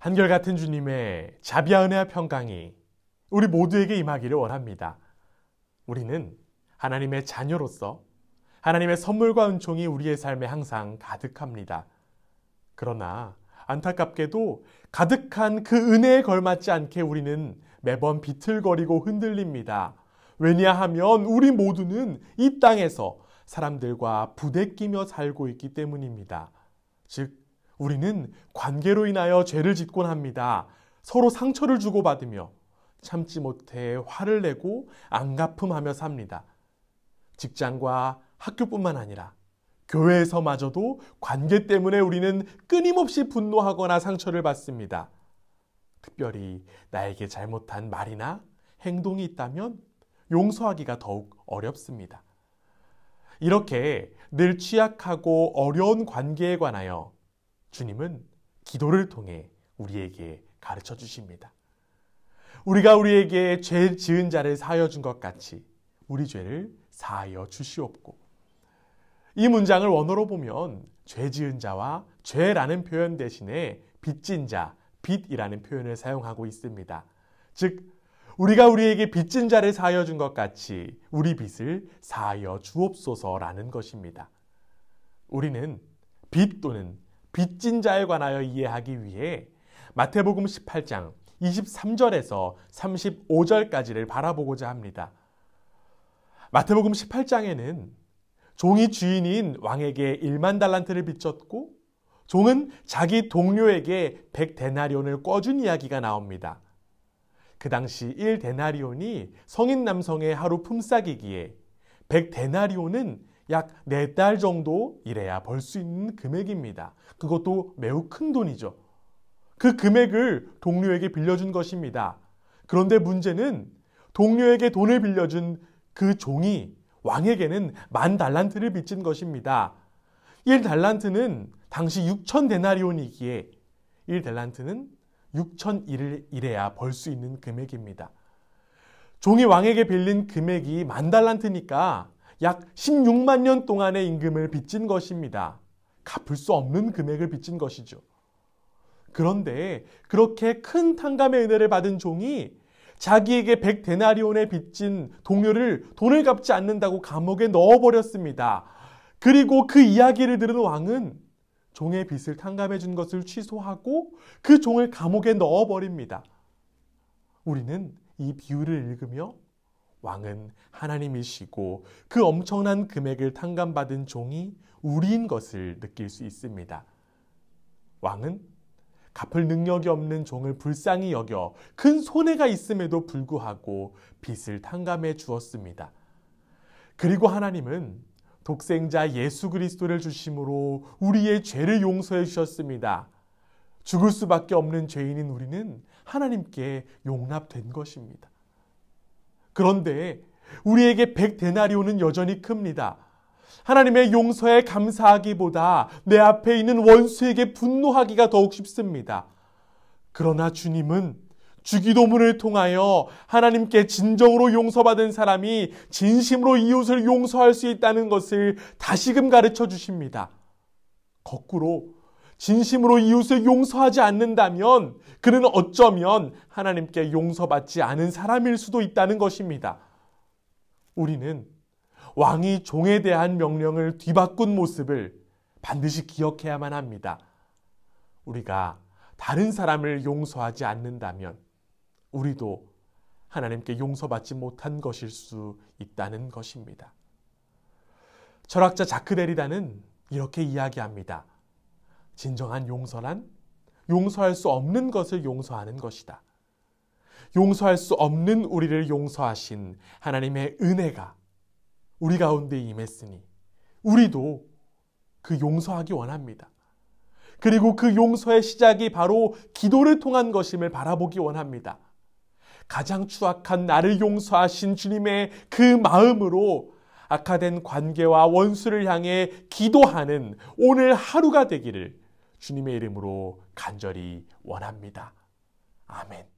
한결같은 주님의 자비와 은혜와 평강이 우리 모두에게 임하기를 원합니다. 우리는 하나님의 자녀로서 하나님의 선물과 은총이 우리의 삶에 항상 가득합니다. 그러나 안타깝게도 가득한 그 은혜에 걸맞지 않게 우리는 매번 비틀거리고 흔들립니다. 왜냐하면 우리 모두는 이 땅에서 사람들과 부대끼며 살고 있기 때문입니다. 즉, 우리는 관계로 인하여 죄를 짓곤 합니다. 서로 상처를 주고받으며 참지 못해 화를 내고 안가품하며 삽니다. 직장과 학교뿐만 아니라 교회에서마저도 관계 때문에 우리는 끊임없이 분노하거나 상처를 받습니다. 특별히 나에게 잘못한 말이나 행동이 있다면 용서하기가 더욱 어렵습니다. 이렇게 늘 취약하고 어려운 관계에 관하여 주님은 기도를 통해 우리에게 가르쳐 주십니다. 우리가 우리에게 죄 지은 자를 사하여 준 것 같이 우리 죄를 사하여 주시옵고 이 문장을 원어로 보면 죄 지은 자와 죄라는 표현 대신에 빚진 자, 빚이라는 표현을 사용하고 있습니다. 즉 우리가 우리에게 빚진 자를 사하여 준 것 같이 우리 빚을 사하여 주옵소서라는 것입니다. 우리는 빚 또는 빚진 자에 관하여 이해하기 위해 마태복음 18장 23절에서 35절까지를 바라보고자 합니다. 마태복음 18장에는 종이 주인인 왕에게 1만 달란트를 비쳤고 종은 자기 동료에게 100데나리온을 꿔준 이야기가 나옵니다. 그 당시 1데나리온이 성인 남성의 하루 품삯이기에 100데나리온은 약네달 정도 일해야 벌 수 있는 금액입니다. 그것도 매우 큰 돈이죠. 그 금액을 동료에게 빌려준 것입니다. 그런데 문제는 동료에게 돈을 빌려준 그 종이 왕에게는 만 달란트를 빚진 것입니다. 1 달란트는 당시 6천 데나리온이기에 1 달란트는 6천 일을 일해야 벌 수 있는 금액입니다. 종이 왕에게 빌린 금액이 만 달란트니까 약 16만 년 동안의 임금을 빚진 것입니다. 갚을 수 없는 금액을 빚진 것이죠. 그런데 그렇게 큰 탕감의 은혜를 받은 종이 자기에게 백 데나리온에 빚진 동료를 돈을 갚지 않는다고 감옥에 넣어버렸습니다. 그리고 그 이야기를 들은 왕은 종의 빚을 탕감해 준 것을 취소하고 그 종을 감옥에 넣어버립니다. 우리는 이 비유를 읽으며 왕은 하나님이시고 그 엄청난 금액을 탕감받은 종이 우리인 것을 느낄 수 있습니다. 왕은 갚을 능력이 없는 종을 불쌍히 여겨 큰 손해가 있음에도 불구하고 빚을 탕감해 주었습니다. 그리고 하나님은 독생자 예수 그리스도를 주심으로 우리의 죄를 용서해 주셨습니다. 죽을 수밖에 없는 죄인인 우리는 하나님께 용납된 것입니다. 그런데 우리에게 백데나리오는 여전히 큽니다. 하나님의 용서에 감사하기보다 내 앞에 있는 원수에게 분노하기가 더욱 쉽습니다. 그러나 주님은 주기도문을 통하여 하나님께 진정으로 용서받은 사람이 진심으로 이웃을 용서할 수 있다는 것을 다시금 가르쳐 주십니다. 거꾸로 진심으로 이웃을 용서하지 않는다면 그는 어쩌면 하나님께 용서받지 않은 사람일 수도 있다는 것입니다. 우리는 왕이 종에 대한 명령을 뒤바꾼 모습을 반드시 기억해야만 합니다. 우리가 다른 사람을 용서하지 않는다면 우리도 하나님께 용서받지 못한 것일 수 있다는 것입니다. 철학자 자크 데리다는 이렇게 이야기합니다. 진정한 용서란 용서할 수 없는 것을 용서하는 것이다. 용서할 수 없는 우리를 용서하신 하나님의 은혜가 우리 가운데 임했으니 우리도 그 용서하기 원합니다. 그리고 그 용서의 시작이 바로 기도를 통한 것임을 바라보기 원합니다. 가장 추악한 나를 용서하신 주님의 그 마음으로 악화된 관계와 원수를 향해 기도하는 오늘 하루가 되기를 주님의 이름으로 간절히 원합니다. 아멘.